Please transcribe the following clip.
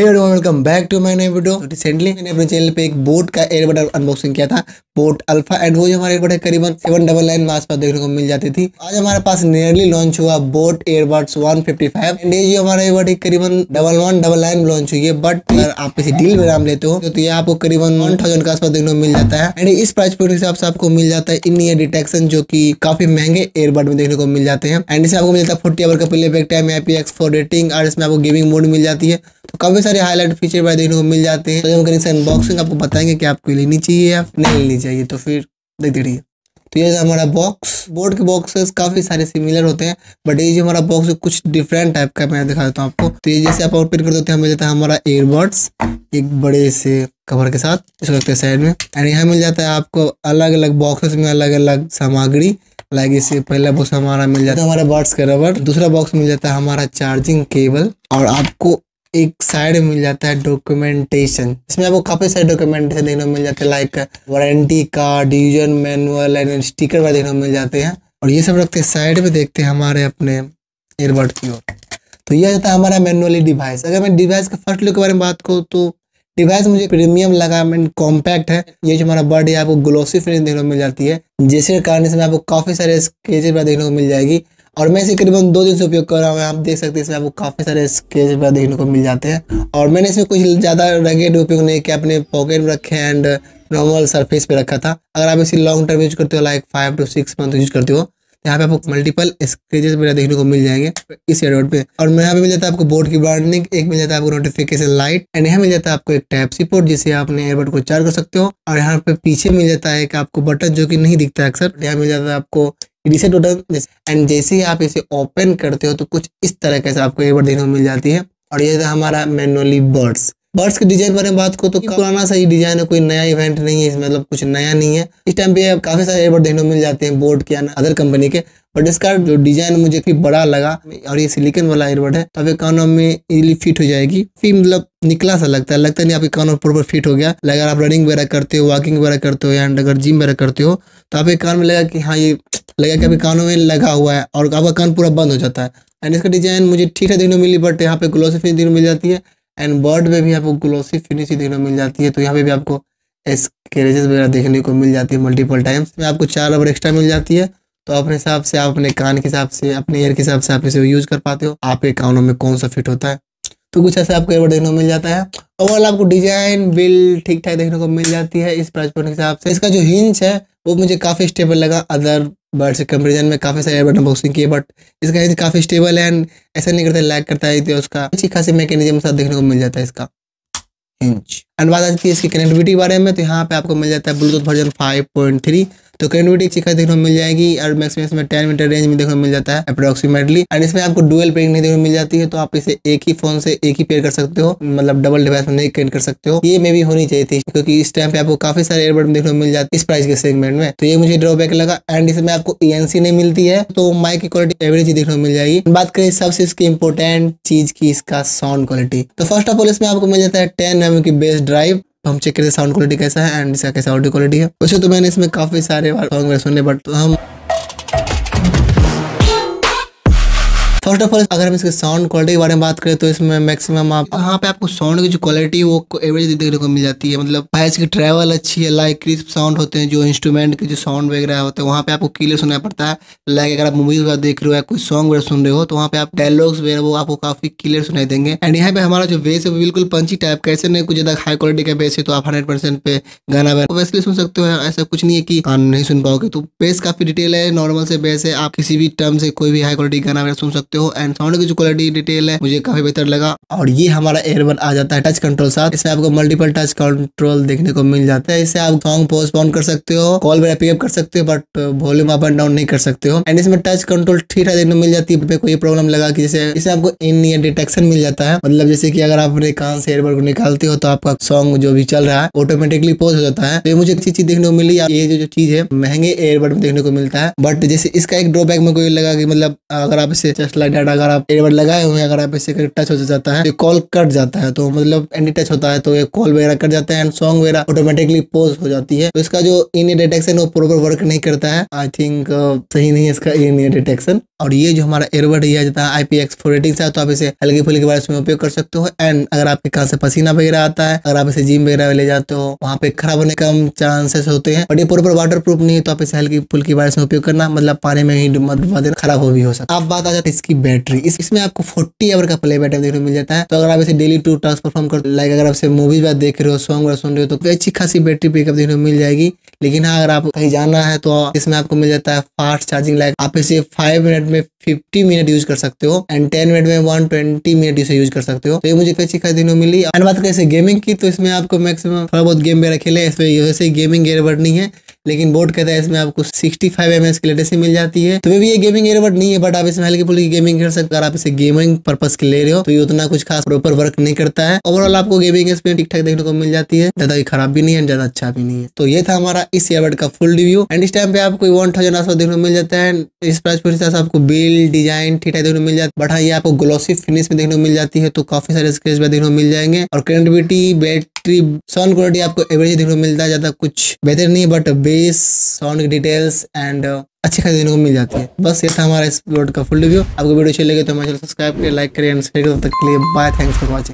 hey welcome back to my नई video recently मैंने अपने चैनल पे एक बोट का एयरबड अनबॉक्सिंग किया था बोट अल्फा एंड वो जो हमारे एयरबड है करीबन सेवन डबल नाइन आस पर देखने को मिल जाती थी आज हमारे पास नियरली लॉन्च हुआ boAt airbuds one fifty five and ये हमारा एयरबड करीबन double one double nine launch हुई है बट अगर आप किसी डील में नाम लेते हो तो ये आपको करीबन वन थाउजेंड के आसपास देखने को मिल जाता है एंड इस प्राइस पॉइंट के हिसाब से आपको मिल जाता है इन ईयर डिटेक्शन जो की काफी महंगे एयरबड में देखने को मिल जाते हैं एंड इसे आपको मिल जाता है फोर्टी आवर का play back time APX four rating और इसमें आपको गेमिंग मोड मिल जाती है तो काफ़ी सारे हाईलाइट फीचर भाई देखने को मिल जाते हैं तो हम करेंगे अनबॉक्सिंग आपको बताएंगे कि आपको लेनी चाहिए या नहीं लेनी चाहिए तो फिर देखते रहिए तो ये हमारा बॉक्स बोर्ड के बॉक्सेस काफ़ी सारे सिमिलर होते हैं बट ये जो हमारा बॉक्स है कुछ डिफरेंट टाइप का मैं दिखा देता हूँ आपको तो ये जैसे आप ओपन कर देते हैं मिल जाता है हमारा एयरबड्स एक बड़े से कवर के साथ इसको रखते हैं साइड में एंड यहाँ मिल जाता है आपको अलग अलग बॉक्सेस में अलग अलग सामग्री लाइक इससे पहला बॉक्स हमारा मिल जाता है हमारे बर्ड्स का रबर दूसरा बॉक्स मिल जाता है हमारा चार्जिंग केबल और आपको एक साइड मिल जाता है डॉक्यूमेंटेशन इसमें आपको काफ़ी सारे डॉक्यूमेंटेशन देखने को मिल जाते हैं like warranty card user manual and sticker वगैरह देखने को मिल जाते हैं और ये सब रखते हैं साइड में देखते हैं हमारे अपने एयरबड की ओर तो यह जाता है हमारा मैनुअली डिवाइस अगर मैं डिवाइस के फर्स्ट लुक के बारे में बात करूँ तो डिवाइस मुझे प्रीमियम लगा मैं कॉम्पैक्ट है ये जो हमारा बर्ड है आपको ग्लोसी फिनिश देखने को मिल जाती है जिसके कारण इसमें आपको काफ़ी सारे स्केचेज देखने को मिल जाएगी और मैं इसे करीबन दो दिन से उपयोग कर रहा हूँ आप देख सकते हैं इसमें आपको काफ़ी सारे स्केच वगैरह देखने को मिल जाते हैं और मैंने इसमें कुछ ज़्यादा रगेड उपयोग नहीं किया अपने पॉकेट में रखे एंड नॉर्मल सरफेस पे रखा था अगर आप इसे लॉन्ग टर्म यूज करते हो like five two six month use करते हो तो यहाँ पे आपको मल्टीपल स्क्रेचेस वगैरह देखने को मिल जाएंगे इस एडवर्ड पे और यहाँ पे मिल जाता है आपको बोर्ड की ब्रांडिंग एक मिल जाता है आपको नोटिफिकेशन लाइट एंड यहाँ मिल जाता है आपको एक टैप सीपोर्ट जिसे आप अपने एयरबड को चार्ज कर सकते हो और यहाँ पे पीछे मिल जाता है एक आपको बटन जो कि नहीं दिखता है अक्सर यहाँ मिल जाता है आपको रिसेट होता है एंड जैसे ही आप इसे ओपन करते हो तो कुछ इस तरह से आपको एक बार देखने को मिल जाती है और ये था हमारा मैनुअली बर्ड्स बर्ड्स के डिजाइन बारे में बात करो तो पुराना सा ही डिजाइन है कोई नया इवेंट नहीं है मतलब कुछ नया नहीं है इस टाइम पे काफी सारे एयरबर्ड देखने मिल जाते हैं बोर्ड के अदर कंपनी के बट इसका जो डिजाइन मुझे भी बड़ा लगा और ये सिलिकन वाला एयरबर्ड है तो आपके कानों में इजिली फिट हो जाएगी फिर मतलब निकला सा लगता है लगता नहीं आपके कानों में प्रॉपर फिट हो गया अगर आप रनिंग वगैरह करते हो वॉकिंग वगैरह करते हो या अगर जिम वगैरह करते हो तो आपके कान में लगा कि हाँ ये लगा कि अभी कानों में लगा हुआ है और आपका कान पूरा बंद हो जाता है एंड इसका डिजाइन मुझे ठीक है देखने मिली बट यहाँ पे ग्लोसी फिनिश देखने मिल जाती है एंड बर्ड में भी आपको ग्लोसी फिनिश देखने को मिल जाती है तो यहाँ पे भी आपको स्क्रेजेस वगैरह देखने को मिल जाती है मल्टीपल टाइम्स में आपको चार रबर एक्स्ट्रा मिल जाती है तो अपने हिसाब से आप अपने कान के हिसाब से अपने ईयर के हिसाब से आप इसे यूज कर पाते हो आपके कानों में कौन सा फिट होता है तो कुछ ऐसा आपको एयरबड देखने को मिल जाता है ओवरऑल आपको डिजाइन बिल ठीक ठाक देखने को मिल जाती है इस प्राइस पॉइंट के हिसाब से इसका जो हिंच है वो मुझे काफ़ी स्टेबल लगा अदर बट से कंपेरिजन में काफ़ी सारे बटन बॉक्सिंग की है बट इसका इंजन काफ़ी स्टेबल है एंड ऐसा नहीं करता लैग करता है उसका अच्छी खासी मैकेनिज्म साथ देखने को मिल जाता है इसका इंच एंड बात आती है इसकी कनेक्टिविटी के बारे में तो यहाँ पे आपको मिल जाता है Bluetooth version five point three तो करेंट वोल्टेज देखने को मिल जाएगी और मैक्सिमम इसमें टेन मीटर रेंज में देखने को मिल जाता है अप्रोक्सीमेटली एंड इसमें आपको डुअल पेयरिंग नहीं देखने को मिल जाती है तो आप इसे एक ही फोन से एक ही पेयर कर सकते हो मतलब डबल डिवाइस में नहीं कनेक्ट कर सकते हो ये मे भी होनी चाहिए थी क्योंकि इस टाइम पे आपको काफी सारे एयरबड देखने को मिल जाती है इस प्राइस के सेगमेंट में तो ये मुझे ड्रॉबैक लगा एंड इसमें आपको ई e नहीं मिलती है तो माइक की क्वालिटी एवरेज ही देखने को मिल जाएगी बात करें सबसे इसकी इम्पोर्टेंट चीज की इसका साउंड क्वालिटी तो फर्स्ट ऑफ ऑल इसमें आपको मिल जाता है टेन एम की बेस्ट ड्राइव तो हम चेक करते साउंड क्वालिटी कैसा है एंड इसका कैसा ऑडियो क्वालिटी है वैसे तो मैंने इसमें काफ़ी सारे बार सॉन्ग सुने बट हम फर्स्ट ऑफ ऑल अगर हम इसके साउंड क्वालिटी के बारे में बात करें तो इसमें मैक्सिमम आप यहाँ पे आपको साउंड की जो क्वालिटी वो एवरेज देखने को मिल जाती है मतलब भाई इसकी ट्रैवल अच्छी है लाइक क्रिस्प साउंड होते हैं जो इंस्ट्रूमेंट के जो साउंड वगैरह होते हैं वहाँ पे आपको क्लियर सुनना पड़ता है लाइक अगर आप मूवीज वगैरह देख रहे हो या कोई सॉन्ग वगैरह सुन रहे हो तो वहाँ पे आप डायलॉग्स वगैरह वो आपको काफी क्लियर सुनाई देंगे एंड यहाँ पे हमारा जो बेस है बिल्कुल पंची टाइप कैसे नहीं कुछ ज्यादा हाई क्वालिटी का बेस है तो आप हंड्रेड परसेंट पे गाना वगैरह वैसे सुन सकते हो ऐसा कुछ नहीं है कि नहीं सुन पाओगे तो बेस काफी डिटेल है नॉर्मल से बेस है आप किसी भी टर्म से कोई भी हाई क्वालिटी गाना वगैरह सुन सकते सकते हो एंड साउंड की जो क्वालिटी डिटेल है मुझे काफी बेहतर लगा और ये हमारा एयरबन आ जाता है टच कंट्रोल साथ इसमें आपको मल्टीपल टच कंट्रोल देखने को मिल जाता है इससे आप सॉन्ग पोस्टपोन कर सकते हो कॉल वगैरह पिकअप कर सकते हो but volume up and down नहीं कर सकते हो एंड इसमें टच कंट्रोल ठीक ठाक देखने को मिल जाती है कोई प्रॉब्लम लगा कि जैसे इससे आपको इन ईयर डिटेक्शन मिल जाता है मतलब जैसे कि अगर आप अपने कान से एयरबन को निकालते हो तो आपका सॉन्ग जो भी चल रहा है ऑटोमेटिकली पोज हो जाता है तो ये मुझे अच्छी चीज देखने को मिली ये जो, चीज है महंगे एयरबड में देखने को मिलता है बट जैसे इसका एक ड्रॉबैक में कोई लगा कि मतलब अगर आप इसे चेस्ट फ्लाई डाटा अगर आप एयरबड लगाए हुए अगर आप इसे टच हो जाता है तो कॉल कट जाता है तो मतलब एंटी टच होता है तो ये कॉल वगैरह कट जाता है एंड सॉन्ग वगैरह ऑटोमेटिकली पोज हो जाती है तो इसका जो इन डिटेक्शन वो प्रॉपर वर्क नहीं करता है आई थिंक uh, सही नहीं है इसका इन डिटेक्शन और ये जो हमारा एयरबड यह जाता है I P X four rating तो आप इसे हल्की फुल्की बारिश में उपयोग कर सकते हो एंड अगर आपके कहा से पसीना वगैरह आता है अगर आप इसे जिम वगैरह ले जाते हो वहाँ पे खराब होने कम चांसेस होते हैं बट ये प्रॉपर वाटर प्रूफ नहीं है तो आप इसे हल्की फुल्की बारिश में उपयोग करना मतलब पानी में ही खराब हो भी हो सकता आप बात आ जाती है की बैटरी इस, इसमें आपको फोर्टी आवर का प्ले बैक देखने को मिल जाता है तो अगर आप इसे डेली टू टास्क परफॉर्म कर लाइक अगर आप इसे मूवीज वगैरह देख रहे हो सॉन्ग वगैरह सुन रहे हो तो अच्छी खासी बैटरी पिकअप देखने को मिल जाएगी लेकिन हाँ अगर आप कहीं जाना है तो इसमें आपको मिल जाता है फास्ट चार्जिंग लाइक आप इसे फाइव मिनट में फिफ्टी मिनट यूज कर सकते हो एंड टेन मिनट में वन ट्वेंटी मिनट इसे यूज कर सकते हो तो ये मुझे अच्छी खासी दिनों मिली एंड बात करें गेमिंग की तो इसमें आपको मैक्सिमम थोड़ा बहुत गेम वगैरह खेले इसमें वैसे गेमिंग गेयर नहीं है लेकिन बोर्ड कहता है इसमें आपको सिक्सटी फाइव एम की लेटेसी मिल जाती है तो वे भी ये गेमिंग एयरबड नहीं है बट आप इसमें हल्की फुल्की गेमिंग कर सकते आप इसे गेमिंग पर्पज के ले रहे हो तो ये उतना कुछ खास प्रॉपर वर्क नहीं करता है ओवरऑल आपको गेमिंग इसमें ठीक ठाक देखने को मिल जाती है ज्यादा खराब भी नहीं है ज्यादा अच्छा भी नहीं है तो ये था हमारा इस ईयरबड का फुल रिव्यू एंड इस टाइम पे आपको वन थाउजेंड आसपास देखने को मिल जाता है इस प्राइस पर आपको बिल डिजाइन ठीक ठाक देखने को मिल जाता है बट हाँ ये आपको ग्लोसी फिनिश में देखने को मिल जाती है तो काफी सारे स्क्रेच देखने को मिल जाएंगे और कनेक्टिविटी बेट करीब साउंड क्वालिटी आपको एवरेज देखने को मिलता है ज़्यादा कुछ बेहतर नहीं है but bass sound details and अच्छी खासी देखने को मिल जाती है बस ये था हमारा इस प्लॉट का फुल रिव्यू आपको वीडियो अच्छी लगे तो हमारे सब्सक्राइब करें लाइक करें एंड शेयर तब तक के लिए बाय थैंक्स फॉर वॉचिंग